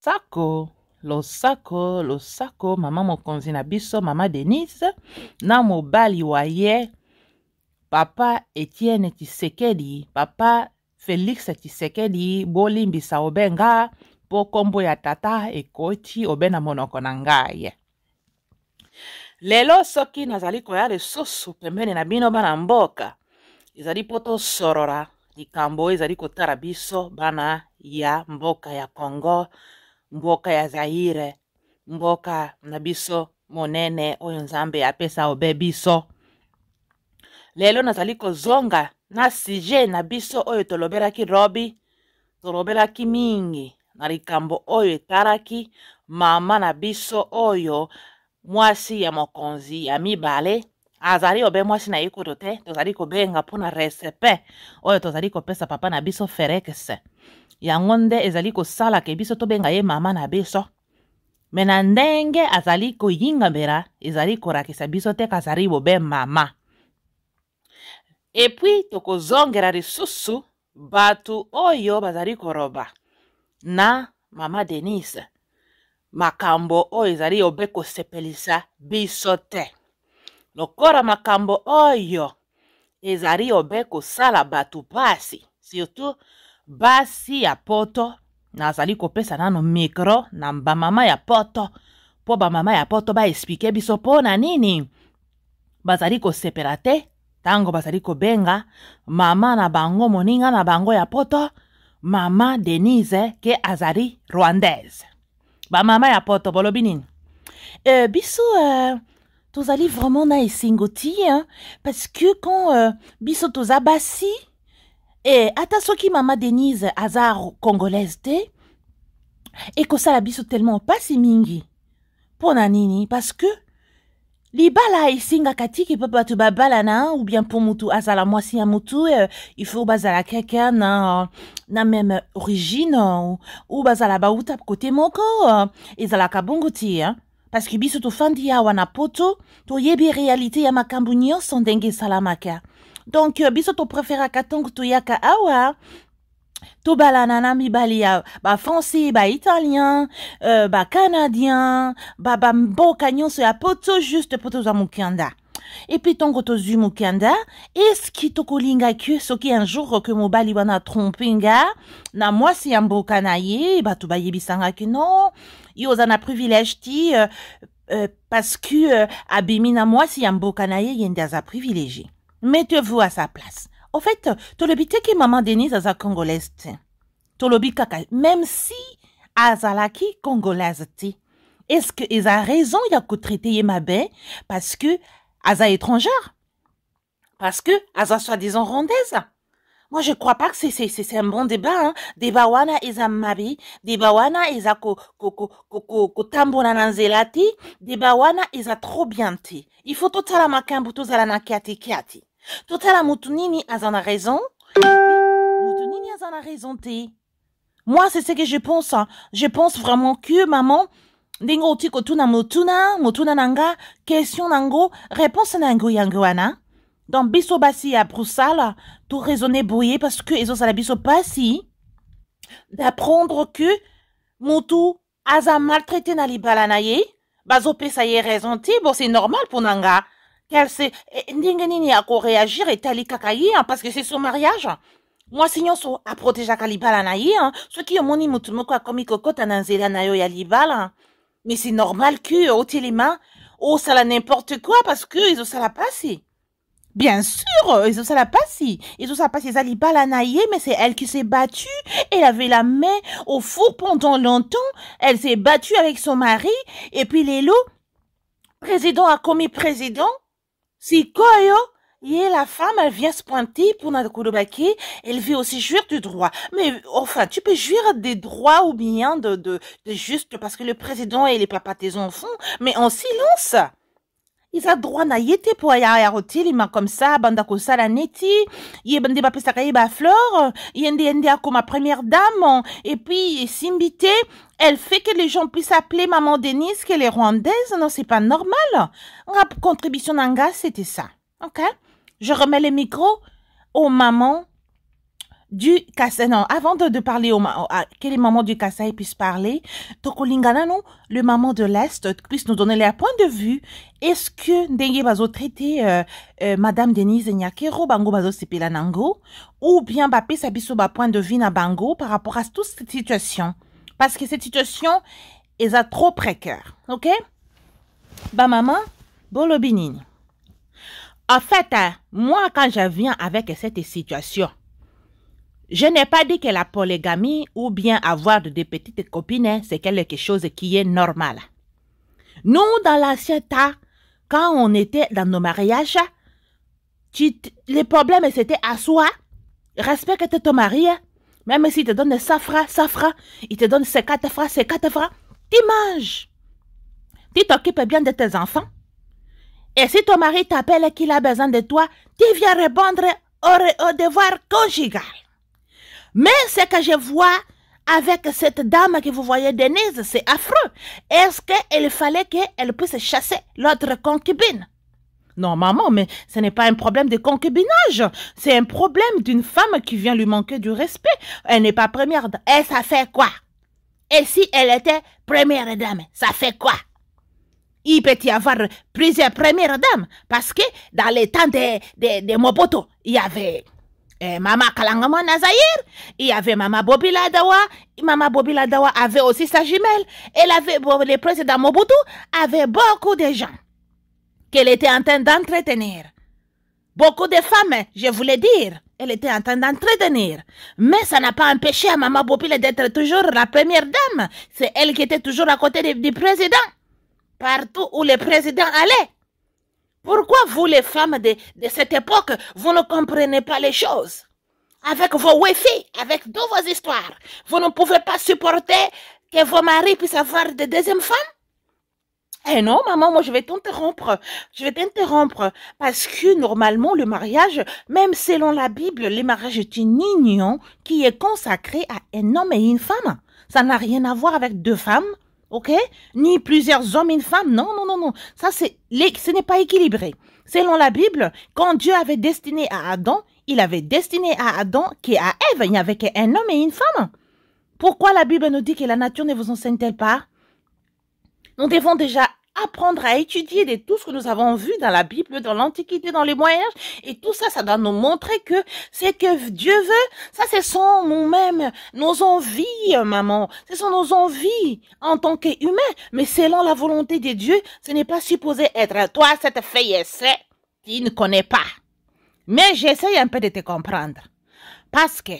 losako losako losako mama mokonzi na biso mama denise na mobali wa ye papa etienne tisekedi papa félix tisekedi bolimbisa obenga mpo nkombo ya tata ekoti obe na monoko na ngai lelo soki nazali koya lisusu pembeni na bino bana mboka ezali mpo tosorora likambo ezali kotala biso bana ya mboka ya congo mboka ya zaire mboka na biso monene oyo nzambe apesa obe biso lelo nazali kozonga na sije na biso oyo tolobelaki robi tolobelaki mingi na likambo oyo etalaki mama na biso oyo mwasi ya mokonzi ya mibale azali obe mwasi na ye kutu te tozali kobenga mpona resepe oyo tozali kopesa papa na biso ferex yango nde ezali kosalaka biso tobenga ye mama na biso me na ndenge azali koyingambela ezali korakisa biso te kazali bobe mama epui tokozongela lisusu bato oyo bazali koloba na mama denise makambo oyo ezali obe kosepelisa biso te lokola makambo oyo ezali obe kosala bato pasi surtout basi ya poto nazali kopesa nano mikro na bamama ya poto mpo bamama ya poto baesplike biso mpo na nini bazali kosepela te ntango bazali kobenga mama na bango moninga na bango ya poto mama denise ke azali rwandaise bamama ya poto bolobi nini e, biso uh, tozali vraiment na esengo ti hein, parce que quand uh, biso toza basi e ata soki mama denise aza congolaise te ekosala biso tellement mpasi mingi mpo na nini parce que libala esengaka tiki mpe bato babalana ou bien mpo mutu azala mwasi ya mutu eh, il faut bazala kaka na, na meme origine ou, ou bazala bauta kote moko eh, ezalaka bongo ti eh? parce que biso tofandi awa na poto toyebi realité ya makambo nyonso ndenge esalamaka donc euh, biso préféré katong to toyaka awa tu na mibali ya ba italien euh, bah bamboka bah, nyonso ya poto juste mpo tozwa mokanda epuis juste tozwi mokanda eski tokolingaki soki un jour que mobali wana atrompe nga na mwasi ya mboka na ye bato que non yo oza na privilège ti euh, euh, parce que euh, abimi na mwasi ya mboka na ye ye a Mettez-vous à sa place. Au fait, tolobi que maman Denise aza congolaise te. Tolobi kaka, même si azalaki congolaise Est-ce que a raison de que traiter mabe parce que aza étrangère? Parce que aza soi-disant rondaise? Moi, je crois pas que c'est, c'est, c'est un bon débat, hein. Débat a mabi, débat wana ko, ko, ko, ko, ko, ti, débat trop bien ti. Il faut tout ça la makambu, tout ça la na kiati la moto nini en a raison Moutonini nini a raison moi c'est ce que je pense hein. je pense vraiment que maman dingo tiko tuna mutuna, nanga, question nango, réponse nango yanguana. Dans bisou biso basi ya to parce que ezozala biso si. d'apprendre que motu aza maltraité na libala na ye bazopesa y raison bon c'est normal pour nanga. Kelsey, eh, ndenge nini réagir et etali kaka hein, parce que c'est son mariage Moi, mwasi Ceux à protéger na ye hein. soki omoni motu moko akomi kokɔta na cocotte na yo ya libala hein. mais c'est normal que euh, oh, ça la n'importe quoi parce que la passé. Bien sûr, ils ont ça la sûr, euh, Ils ont ça la passé. ils la mais c'est elle qui s'est battue. Elle avait la main au four pendant longtemps. Elle s'est battue avec son mari. Et puis, Lélo, président a commis président. Si y est, la femme, elle vient se pointer pour Nakurobaki, elle veut aussi jouir du droit. Mais enfin, tu peux jouir des droits ou bien de, de, juste parce que le président, et les papas tes enfants, mais en silence ont droit na ye te mpo ya, ya kotelema comme ça ko sala neti ye nde bapesaka ye bafleur ye nde ye nde ma première dame Et puis, simbité elle fait que les gens puissent appeler maman denise qu'elle est rwandaise. non c'est pas normal rap contribution nanga c'était ça ok je remets le micro aux mamans du Kassai, non, avant de, parler au, à, que les mamans du Kassai puissent parler, Tokolingana, non, le maman de l'Est euh, puisse nous donner leur point de vue. Est-ce que Ndenge Bazo traité euh, euh, Madame Denise Nyakero, Bango Bazo Nango ou bien Bapé Sabiso point de vue na Bango par rapport à toute cette situation? Parce que cette situation est à trop précaire, ok? Bah maman, bolobinine. En fait, hein, moi, quand je viens avec cette situation, je n'ai pas dit que la polygamie ou bien avoir de petites copines, hein, c'est quelque chose qui est normal. Nous, dans l'ancien temps, quand on était dans nos mariages, les problèmes, c'était à soi. Respecte ton mari. Hein. Même s'il te donne 100 francs, 100 francs, il te donne 50 francs, 50 francs, tu manges. Tu t'occupes bien de tes enfants. Et si ton mari t'appelle et qu'il a besoin de toi, tu viens répondre au devoir conjugal. Mais ce que je vois avec cette dame que vous voyez, Denise, c'est affreux. Est-ce qu'il fallait qu'elle puisse chasser l'autre concubine Non, maman, mais ce n'est pas un problème de concubinage. C'est un problème d'une femme qui vient lui manquer du respect. Elle n'est pas première dame. Et ça fait quoi Et si elle était première dame, ça fait quoi il peut y avoir plusieurs premières dames parce que dans les temps des de, de il y avait eh, mama Kalangama Nazaïr, il y avait Mama Bobila Dawa. Mama Bobila Dawa avait aussi sa jumelle, elle avait, le président Mobutu avait beaucoup de gens qu'elle était en train d'entretenir. Beaucoup de femmes, je voulais dire, elle était en train d'entretenir. Mais ça n'a pas empêché à Mama Bobila d'être toujours la première dame. C'est elle qui était toujours à côté du, président. Partout où le président allait, pourquoi vous, les femmes de, de cette époque, vous ne comprenez pas les choses Avec vos Wifi, avec toutes vos histoires, vous ne pouvez pas supporter que vos maris puissent avoir des deuxièmes femmes eh non, maman, moi je vais t'interrompre. Je vais t'interrompre parce que normalement le mariage, même selon la Bible, le mariage est une union qui est consacrée à un homme et une femme. Ça n'a rien à voir avec deux femmes ok Ni plusieurs hommes et une femme, non, non, non, non. Ça, c'est, ce n'est pas équilibré. Selon la Bible, quand Dieu avait destiné à Adam, il avait destiné à Adam qui à Ève, il n'y avait qu'un homme et une femme. Pourquoi la Bible nous dit que la nature ne vous enseigne-t-elle pas Nous devons déjà apprendre à étudier de tout ce que nous avons vu dans la Bible, dans l'Antiquité, dans les Moyens, et tout ça, ça doit nous montrer que ce que Dieu veut, ça ce sont nous-mêmes, nos envies, maman, ce sont nos envies en tant qu'humains, mais selon la volonté de Dieu, ce n'est pas supposé être toi, cette fille, c'est, qui ne connaît pas. Mais j'essaie un peu de te comprendre, parce que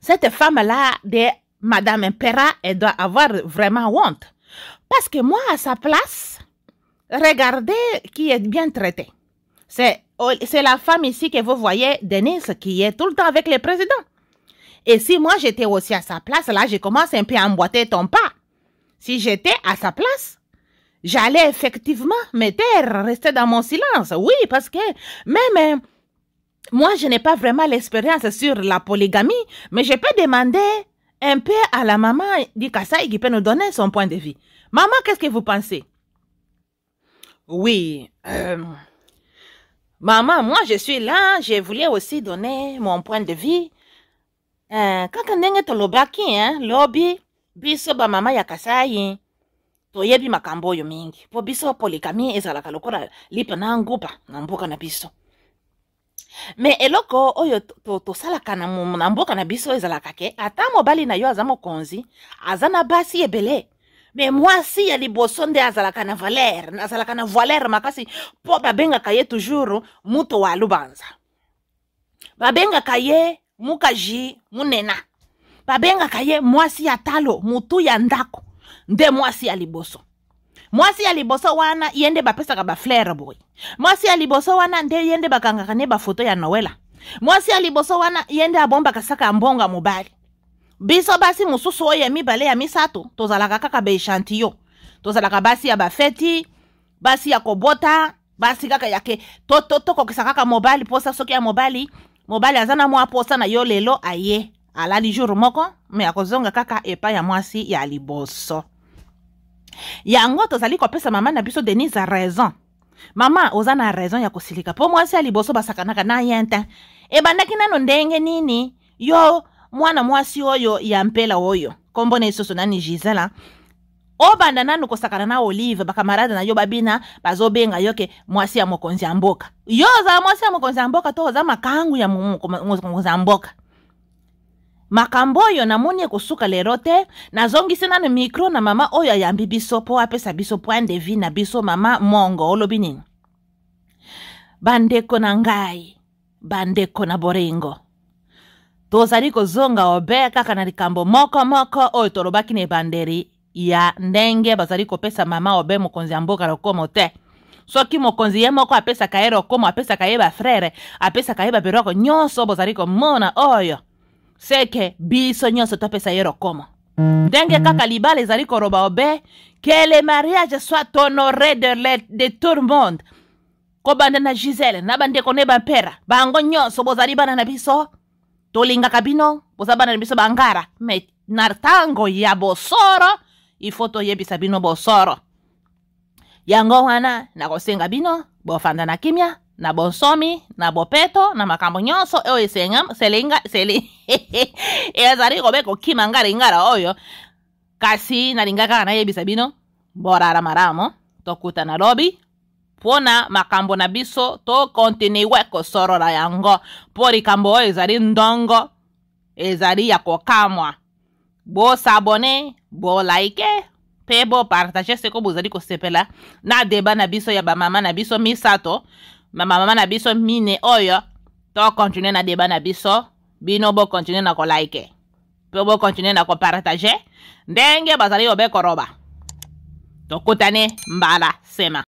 cette femme-là de Madame Impera, elle doit avoir vraiment honte parce que moi, à sa place, regardez qui est bien traité. C'est, la femme ici que vous voyez, Denise, qui est tout le temps avec le président. Et si moi, j'étais aussi à sa place, là, je commence un peu à emboîter ton pas. Si j'étais à sa place, j'allais effectivement me taire, rester dans mon silence. Oui, parce que même euh, moi, je n'ai pas vraiment l'expérience sur la polygamie, mais je peux demander un père à la maman d'Ikasai qui peut nous donner son point de vue. Maman, qu'est-ce que vous pensez? Oui. Euh, maman, moi je suis là, je voulais aussi donner mon point de vue. kaka ndenge tolobaki hein, lobi biso ba maman ya To yebi makambo yo mingi Po biso polekami ezalaka kalokora, lipa na angupa na mboka na biso me eloko oyo tosalaka to, to na mboka na biso ezalaka ke ata mobali na yo aza mokonzi aza na basi ebele me mwasi ya liboso nde azalaka na valer azalaka na voilere makasi mpo babengaka ye toujours mutu wa lubanza babengaka ye mukaji munena babengaka ye mwasi ya talo mutu ya ndako nde mwasi ya liboso mwasi ya liboso wana ye nde bapesaka baflere boye mwasi ya liboso wana nde ye nde bakangaka ne bafoto ya noela mwasi ya liboso wana ye nde abombaka saka ya mbongo ya mobali biso basi mosusu oyo ya mibale ya misato tozalaka kaka baechantillon tozalaka basi ya bafeti basi ya kobota basi kaka yake tokokisa to, to, kaka mobali mposa soki ya mobali mobali aza na mwa mposa na yo lelo aye alali jour moko me akozonga kaka epai ya mwasi ya liboso yango tozali kopesa mama na biso denise raison mama oza na raison ya kosilika mpo mwasi ya liboso basakanaka na ye te ebandaki nano ndenge nini yo mwana mwasi oyo ya mpela oyo nkombo na lisusu nani gisela obanda nanu kosakana na olive bakamarade na yo babina bazobenga yo ke mwasi ya mokonzi ya mboka yo oza mwasi ya mokonzi ya mboka to oza makangu ya mokonzi ya mboka makambo oyo namoni ekosuka lero te nazongisi nanu mikro na mama oyo ayambi biso mpo apesa biso point de vie na biso mama mongo olobi nini bandeko na ngai bandeko na borengo tozali kozonga obe kaka na likambo moko moko oyo tolobaki na ebandeli ya ndenge bazali kopesa mama obe mokonzi ya mboka lokomo te soki mokonzi ye moko apesaka ye lokomo apesaka ye bafrere apesaka ye baberoko nyonso bozali komona oyo seke biso nyonso topesa ye lokoma ndenge kaka libala ezali koroba obe que le mariage soit honoré de, le, de tout le monde kobanda na gisele na bandeko ne bampera bango nyonso bozali bana na biso tolingaka bino boza bana na biso bangara me na ntango ya bosoro ifo toyebisa bino bosoro yango wana nakosenga bino bofanda na kimia na bonsomi na bopeto na makambo nyonso oyo ezali kobe kokima ngari ngara oyo kasi nalinga kaka nayebisa bino borara maramo tokuta na lobi mpo na makambo na biso tokontinue kosorola yango mpo likambo oyo ezali ndongo ezali ya kokamwa bosabone bolaike mpe bopartage seko bozali kosepela na deba na biso ya bamama na biso misato bamama na biso mine oyo tokontinue na deba na biso bino bokontinue na kolike mpe bokontinue na kopartage ndenge bazali kobekoroba tokutani mbala sema